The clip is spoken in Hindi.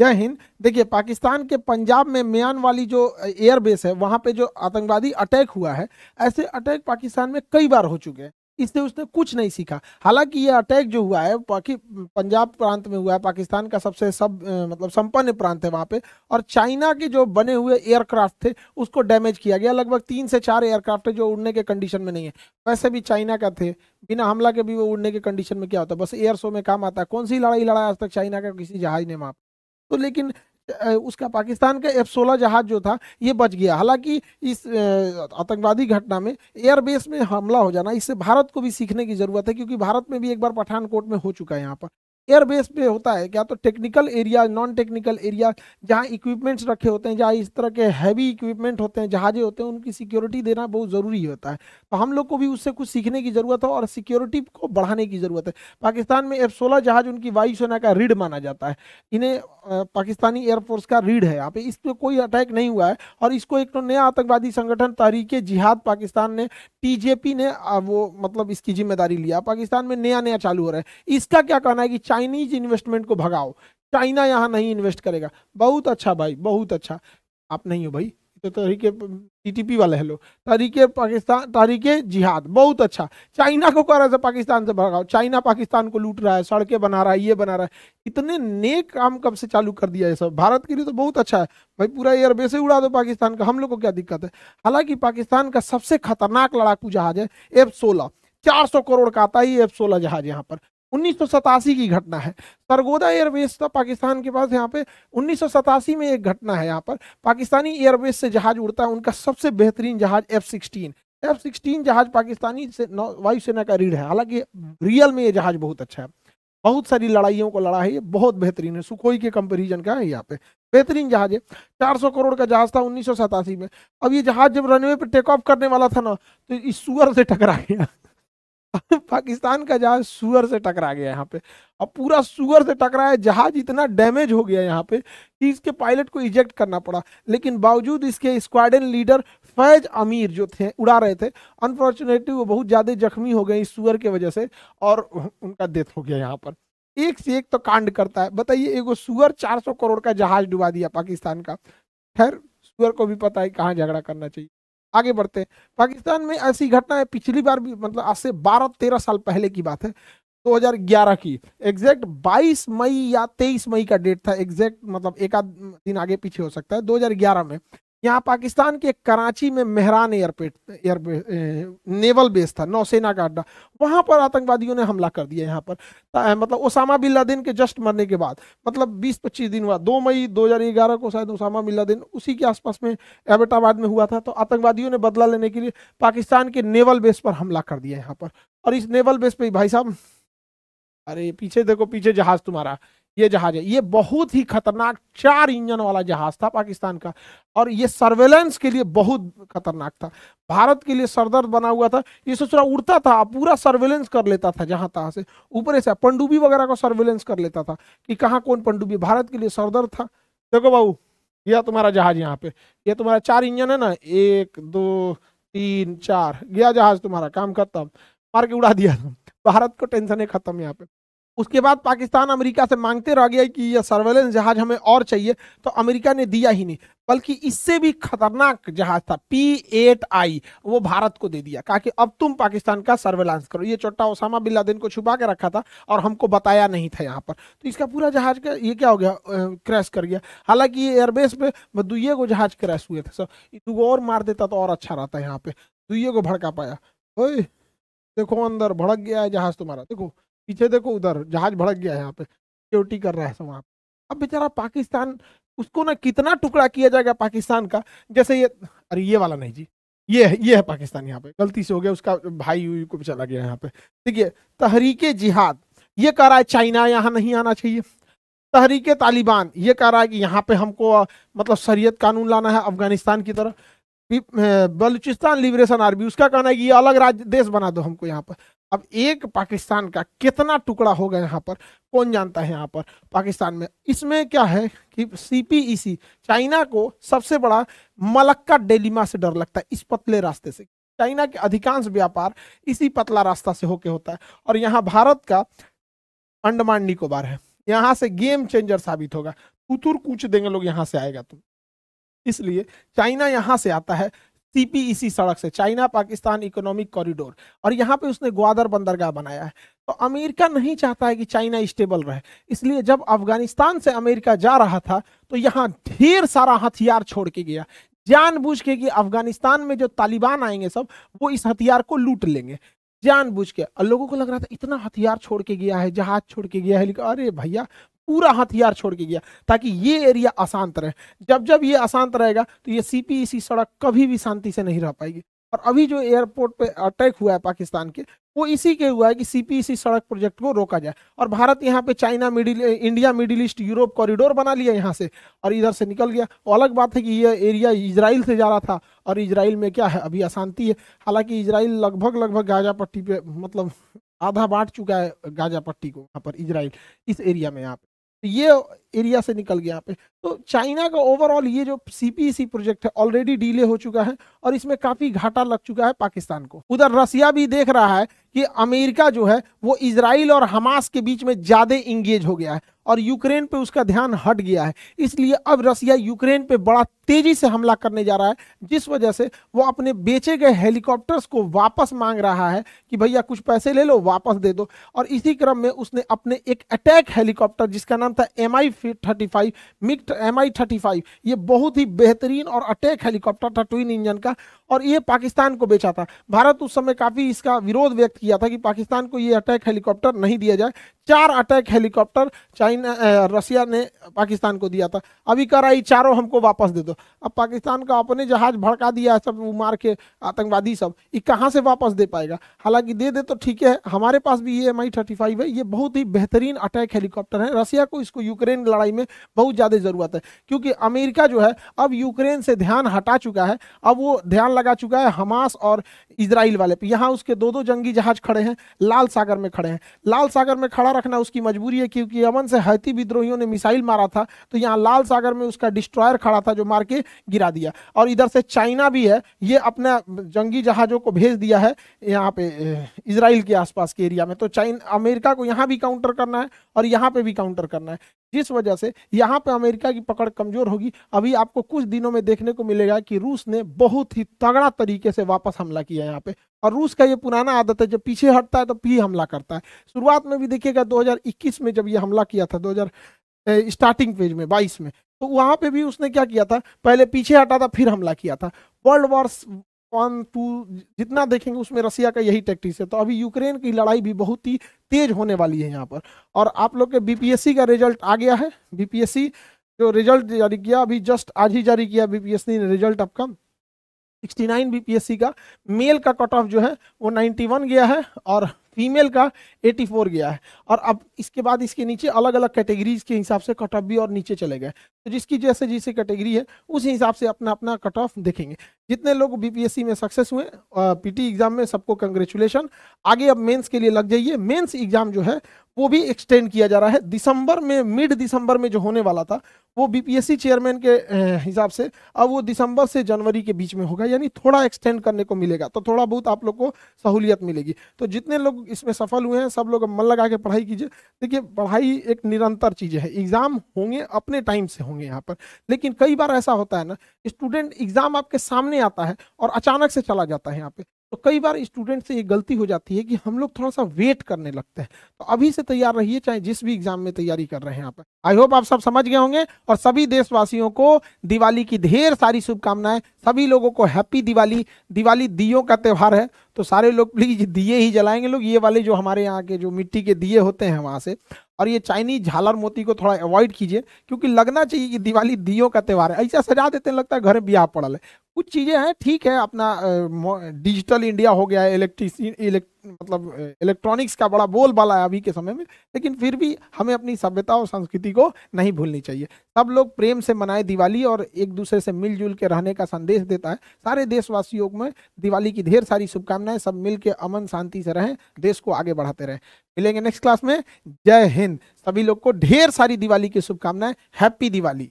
जय हिंद देखिए पाकिस्तान के पंजाब में म्यान वाली जो एयरबेस है वहाँ पे जो आतंकवादी अटैक हुआ है ऐसे अटैक पाकिस्तान में कई बार हो चुके हैं इससे उसने कुछ नहीं सीखा हालांकि ये अटैक जो हुआ है बाकी पंजाब प्रांत में हुआ है पाकिस्तान का सबसे सब मतलब संपन्न प्रांत है वहाँ पे और चाइना के जो बने हुए एयरक्राफ्ट थे उसको डैमेज किया गया लगभग तीन से चार एयरक्राफ्ट है जो उड़ने के कंडीशन में नहीं है वैसे भी चाइना का थे बिना हमला के भी वो उड़ने के कंडीशन में क्या होता है बस एयर शो में काम आता है कौन सी लड़ाई लड़ा आज तक चाइना का किसी जहाज ने वहाँ तो लेकिन उसका पाकिस्तान का एफ सोलह जहाज जो था ये बच गया हालांकि इस आतंकवादी घटना में एयरबेस में हमला हो जाना इससे भारत को भी सीखने की ज़रूरत है क्योंकि भारत में भी एक बार पठानकोट में हो चुका है यहाँ पर एयरबेस पे होता है क्या तो technical area non technical area जहाँ इक्विपमेंट्स रखे होते हैं जहाँ इस तरह के हैवी इक्विपमेंट होते हैं जहाजे होते हैं उनकी सिक्योरिटी देना बहुत ज़रूरी होता है तो हम लोग को भी उससे कुछ सीखने की ज़रूरत है और सिक्योरिटी को बढ़ाने की ज़रूरत है पाकिस्तान में एफ सोलह जहाज़ उनकी वायुसेना का रीढ़ माना जाता है इन्हें पाकिस्तानी एयरफोर्स का रीढ़ है यहाँ पे इस पर कोई अटैक नहीं हुआ है और इसको एक तो नया आतंकवादी संगठन तहरीक जिहाद पाकिस्तान ने टीजेपी ने वो मतलब इसकी जिम्मेदारी लिया पाकिस्तान में नया नया चालू हो रहा है इसका क्या कहना है कि चाइना चाइनीज इन्वेस्टमेंट को भगाओ चाइना यहाँ नहीं इन्वेस्ट करेगा बहुत अच्छा भाई बहुत अच्छा आप नहीं हो भाई तो तहरीक टीटीपी वाले हेलो तरीके पाकिस्तान तरीके जिहाद बहुत अच्छा चाइना को कह रहा है पाकिस्तान से भगाओ चाइना पाकिस्तान को लूट रहा है सड़कें बना रहा है ये बना रहा है इतने नेक काम कब से चालू कर दिया है सब भारत के लिए तो बहुत अच्छा है भाई पूरा एयरबेस उड़ा दो पाकिस्तान का हम लोग को क्या दिक्कत है हालांकि पाकिस्तान का सबसे खतरनाक लड़ाकू जहाज है एफ सोलह चार सौ करोड़ का आता ही एफ सोलह जहाज यहाँ पर उन्नीस की घटना है सरगोदा एयरबेस था पाकिस्तान के पास यहाँ पे उन्नीस में एक घटना है यहाँ पर पाकिस्तानी एयरबेस से जहाज उड़ता है उनका सबसे बेहतरीन जहाज एफ सिक्सटीन एफ सिक्सटीन जहाज पाकिस्तानी से वायुसेना का रीढ़ है हालांकि रियल में ये जहाज बहुत अच्छा है बहुत सारी लड़ाइयों को लड़ा है ये बहुत बेहतरीन है सुखोई के कंपेरिजन का है यहाँ पे बेहतरीन जहाज है चार करोड़ का जहाज था उन्नीस में अब ये जहाज जब रनवे पर टेक ऑफ करने वाला था ना तो इस सुअर से टकरा गया पाकिस्तान का जहाज सुअर से टकरा गया यहाँ पे अब पूरा सुअर से टकराया जहाज इतना डैमेज हो गया यहाँ पे कि इसके पायलट को इजेक्ट करना पड़ा लेकिन बावजूद इसके स्क्वाडन लीडर फैज अमीर जो थे उड़ा रहे थे अनफॉर्चुनेटली वो बहुत ज़्यादा जख्मी हो गए इस सुअर के वजह से और उनका डेथ हो गया यहाँ पर एक से एक तो कांड करता है बताइए एगो सुअर चार करोड़ का जहाज डुबा दिया पाकिस्तान का खैर सुअर को भी पता है कहाँ झगड़ा करना चाहिए आगे बढ़ते हैं पाकिस्तान में ऐसी घटनाएं पिछली बार भी मतलब आज से बारह तेरह साल पहले की बात है 2011 की एग्जैक्ट 22 मई या 23 मई का डेट था एग्जैक्ट मतलब एक आध दिन आगे पीछे हो सकता है 2011 में यहाँ पाकिस्तान के कराची में मेहरान एयरपेट एयर नेवल बेस था नौसेना का अड्डा वहाँ पर आतंकवादियों ने हमला कर दिया यहाँ पर मतलब ओसामा बिन लादेन के जस्ट मरने के बाद मतलब 20-25 दिन हुआ 2 मई 2011 को शायद ओसामा बिन लादेन उसी के आसपास में एबटाबाद में हुआ था तो आतंकवादियों ने बदला लेने के लिए पाकिस्तान के नेवल बेस पर हमला कर दिया यहाँ पर और इस नेवल बेस पर भाई साहब अरे पीछे देखो पीछे जहाज़ तुम्हारा ये जहाज है ये बहुत ही खतरनाक चार इंजन वाला जहाज था पाकिस्तान का और ये सर्वेलेंस के लिए बहुत खतरनाक था भारत के लिए सरदर्द बना हुआ था ये रहा उड़ता था पूरा सर्वेलेंस कर लेता था जहां तहाँ से ऊपर से पंडुबी वगैरह को सर्वेलेंस कर लेता था कि कहाँ कौन पंडुबी भारत के लिए सरदर्द था देखो बाबू यह तुम्हारा जहाज यहाँ पे यह तुम्हारा चार इंजन है ना एक दो तीन चार गया जहाज तुम्हारा काम खत्म मार के उड़ा दिया भारत को टेंशन है खत्म यहाँ पे उसके बाद पाकिस्तान अमेरिका से मांगते रह गया कि यह सर्वेलेंस जहाज हमें और चाहिए तो अमेरिका ने दिया ही नहीं बल्कि इससे भी खतरनाक जहाज था पी एट आई वो भारत को दे दिया कहा कि अब तुम पाकिस्तान का सर्वेलांस करो ये चोटा ओसामा बिल्ला लादेन को छुपा के रखा था और हमको बताया नहीं था यहाँ पर तो इसका पूरा जहाज का ये क्या हो गया क्रैश कर गया हालांकि ये एयरबेस पे दुए को जहाज क्रैश हुए थे सर दो और मार देता तो और अच्छा रहता यहाँ पे दुए को भड़का पाया देखो अंदर भड़क गया है जहाज तुम्हारा देखो पीछे देखो उधर जहाज भड़क गया है यहाँ पे सिक्योरिटी कर रहा है सब वहाँ अब बेचारा पाकिस्तान उसको ना कितना टुकड़ा किया जाएगा पाकिस्तान का जैसे ये अरे ये वाला नहीं जी ये है ये है पाकिस्तान यहाँ पे गलती से हो गया उसका भाई को भी चला गया यहाँ पे देखिए तहरीके जिहाद ये कह रहा है चाइना यहाँ नहीं आना चाहिए तहरीके तालिबान ये कह रहा है कि यहाँ पे हमको मतलब शरीयत कानून लाना है अफगानिस्तान की तरफ बलूचिस्तान लिबरेशन आर्मी उसका कहना है कि ये अलग राज्य देश बना दो हमको यहाँ पर अब एक पाकिस्तान का कितना टुकड़ा होगा यहाँ पर कौन जानता है यहाँ पर पाकिस्तान में इसमें क्या है कि सीपीईसी e चाइना को सबसे बड़ा मलक्का डेलिमा से डर लगता है इस पतले रास्ते से चाइना के अधिकांश व्यापार इसी पतला रास्ता से होके होता है और यहाँ भारत का अंडमान निकोबार है यहाँ से गेम चेंजर साबित होगा तुतुर कूच देंगे लोग यहाँ से आएगा तुम इसलिए चाइना यहाँ से आता है सीपीईसी सड़क से चाइना पाकिस्तान इकोनॉमिक कॉरिडोर और यहाँ पे उसने ग्वादर बंदरगाह बनाया है तो अमेरिका नहीं चाहता है कि चाइना स्टेबल रहे इसलिए जब अफगानिस्तान से अमेरिका जा रहा था तो यहाँ ढेर सारा हथियार छोड़ के गया जानबूझ के कि अफगानिस्तान में जो तालिबान आएंगे सब वो इस हथियार को लूट लेंगे जानबूझ के और लोगों को लग रहा था इतना हथियार छोड़ के गया है जहाज छोड़ के गया है अरे भैया पूरा हथियार छोड़ के गया ताकि ये एरिया अशांत रहे जब जब ये अशांत रहेगा तो ये सी e सड़क कभी भी शांति से नहीं रह पाएगी और अभी जो एयरपोर्ट पे अटैक हुआ है पाकिस्तान के वो इसी के हुआ है कि सी e सड़क प्रोजेक्ट को रोका जाए और भारत यहाँ पे China middle India middle east Europe corridor बना लिया यहाँ से और इधर से निकल गया वो अलग बात है कि ये एरिया इसराइल से जा रहा था और इसराइल में क्या है अभी अशांति है हालांकि इसराइल लगभग लगभग गाजा पट्टी पे मतलब आधा बांट चुका है गाजा पट्टी को वहाँ पर इसराइल इस एरिया में यहाँ पे तो ये एरिया से निकल गया यहाँ पे तो चाइना का ओवरऑल ये जो सीपीसी प्रोजेक्ट e है ऑलरेडी डीले हो चुका है और इसमें काफी घाटा लग चुका है पाकिस्तान को उधर रसिया भी देख रहा है कि अमेरिका जो है वो इसराइल और हमास के बीच में ज्यादा इंगेज हो गया है और यूक्रेन पे उसका ध्यान हट गया है इसलिए अब रसिया यूक्रेन पे बड़ा तेजी से हमला करने जा रहा है जिस वजह से वो अपने बेचे गए हेलीकॉप्टर्स को वापस मांग रहा है कि भैया कुछ पैसे ले लो वापस दे दो और इसी क्रम में उसने अपने एक अटैक हेलीकॉप्टर जिसका नाम था एम आई थर्टी फाइव मिक्ट एम आई थर्टी फाइव ये बहुत ही बेहतरीन और अटैक हेलीकॉप्टर था ट्विन इंजन का और ये पाकिस्तान को बेचा था भारत उस समय काफ़ी इसका विरोध व्यक्त किया था कि पाकिस्तान को ये अटैक हेलीकॉप्टर नहीं दिया जाए चार अटैक हेलीकॉप्टर चाइना रशिया ने पाकिस्तान को दिया था अभी कर आई चारों हमको वापस दे दो अब पाकिस्तान का अपने जहाज भड़का दिया है सब मार के आतंकवादी सब ये कहाँ से वापस दे पाएगा हालांकि दे दे तो ठीक है हमारे पास भी ये एम आई थर्टी फाइव है ये बहुत ही बेहतरीन अटैक हेलीकॉप्टर है रशिया को इसको यूक्रेन लड़ाई में बहुत ज़्यादा ज़रूरत है क्योंकि अमेरिका जो है अब यूक्रेन से ध्यान हटा चुका है अब वो ध्यान लगा चुका है हमास और इसराइल वाले पे यहाँ उसके दो दो जंगी जहाज खड़े हैं लाल सागर में खड़े हैं लाल सागर में खड़ा रखना उसकी मजबूरी है क्योंकि यमन से हैती विद्रोहियों ने मिसाइल मारा था तो यहाँ लाल सागर में उसका डिस्ट्रॉयर खड़ा था जो मार के गिरा दिया और इधर से चाइना भी है ये अपना जंगी जहाज़ों को भेज दिया है यहाँ पे इसराइल के आसपास के एरिया में तो चाइन अमेरिका को यहाँ भी काउंटर करना है और यहाँ पे भी काउंटर करना है जिस वजह से यहाँ पे अमेरिका की पकड़ कमजोर होगी अभी आपको कुछ दिनों में देखने को मिलेगा कि रूस ने बहुत ही तगड़ा तरीके से वापस हमला किया यहाँ पे और रूस का ये पुराना आदत है जब पीछे हटता है तो फिर हमला करता है शुरुआत में भी देखिएगा 2021 में जब ये हमला किया था 2000 स्टार्टिंग पेज में बाईस में तो वहाँ पे भी उसने क्या किया था पहले पीछे हटा था फिर हमला किया था वर्ल्ड वॉर वन टू जितना देखेंगे उसमें रसिया का यही टैक्टिक्स है तो अभी यूक्रेन की लड़ाई भी बहुत ही तेज होने वाली है यहाँ पर और आप लोग के बीपीएससी का रिजल्ट आ गया है बीपीएससी जो रिजल्ट जारी किया अभी जस्ट आज ही जारी किया बीपीएससी ने रिजल्ट आपका 69 बीपीएससी का मेल का कट ऑफ जो है वो 91 गया है और फीमेल का 84 गया है और अब इसके बाद इसके नीचे अलग अलग कैटेगरीज के हिसाब से कट ऑफ भी और नीचे चले गए तो जिसकी जैसे जैसे कैटेगरी है उस हिसाब से अपना अपना कट ऑफ देखेंगे जितने लोग बीपीएससी में सक्सेस हुए पीटी एग्जाम में सबको कंग्रेचुलेशन आगे अब मेंस के लिए लग जाइए मेंस एग्जाम जो है वो भी एक्सटेंड किया जा रहा है दिसंबर में मिड दिसंबर में जो होने वाला था वो बीपीएससी चेयरमैन के हिसाब से अब वो दिसंबर से जनवरी के बीच में होगा यानी थोड़ा एक्सटेंड करने को मिलेगा तो थोड़ा बहुत आप लोग को सहूलियत मिलेगी तो जितने लोग इसमें सफल हुए हैं सब लोग मन लगा के पढ़ाई कीजिए देखिए पढ़ाई एक निरंतर चीज़ है एग्ज़ाम होंगे अपने टाइम से होंगे यहाँ पर लेकिन कई बार ऐसा होता है ना स्टूडेंट एग्ज़ाम आपके सामने आता है और अचानक से चला जाता है यहाँ पे तो कई बार स्टूडेंट से ये गलती हो जाती है कि हम लोग थोड़ा सा वेट करने लगते हैं तो अभी से तैयार रहिए चाहे जिस भी एग्जाम में तैयारी कर रहे हैं आप आई होप आप सब समझ गए होंगे और सभी देशवासियों को दिवाली की ढेर सारी शुभकामनाएं सभी लोगों को हैप्पी दिवाली दिवाली दियो का त्यौहार है तो सारे लोग प्लीज दिए ही जलाएंगे लोग ये वाले जो हमारे यहाँ के जो मिट्टी के दिए होते हैं वहाँ से और ये चाइनीज झालर मोती को थोड़ा अवॉइड कीजिए क्योंकि लगना चाहिए कि दिवाली दियो का त्यौहार है ऐसा सजा देते हैं लगता है घर में ब्याह पड़ल है कुछ चीज़ें हैं ठीक है अपना डिजिटल इंडिया हो गया है इलेक्ट्रिसी इलेक्ट मतलब इलेक्ट्रॉनिक्स का बड़ा बोल बाला है अभी के समय में लेकिन फिर भी हमें अपनी सभ्यता और संस्कृति को नहीं भूलनी चाहिए सब लोग प्रेम से मनाएं दिवाली और एक दूसरे से मिलजुल के रहने का संदेश देता है सारे देशवासियों में दिवाली की ढेर सारी शुभकामनाएं सब मिल अमन शांति से रहें देश को आगे बढ़ाते रहें मिलेंगे नेक्स्ट क्लास में जय हिंद सभी लोग को ढेर सारी दिवाली की शुभकामनाएं हैप्पी दिवाली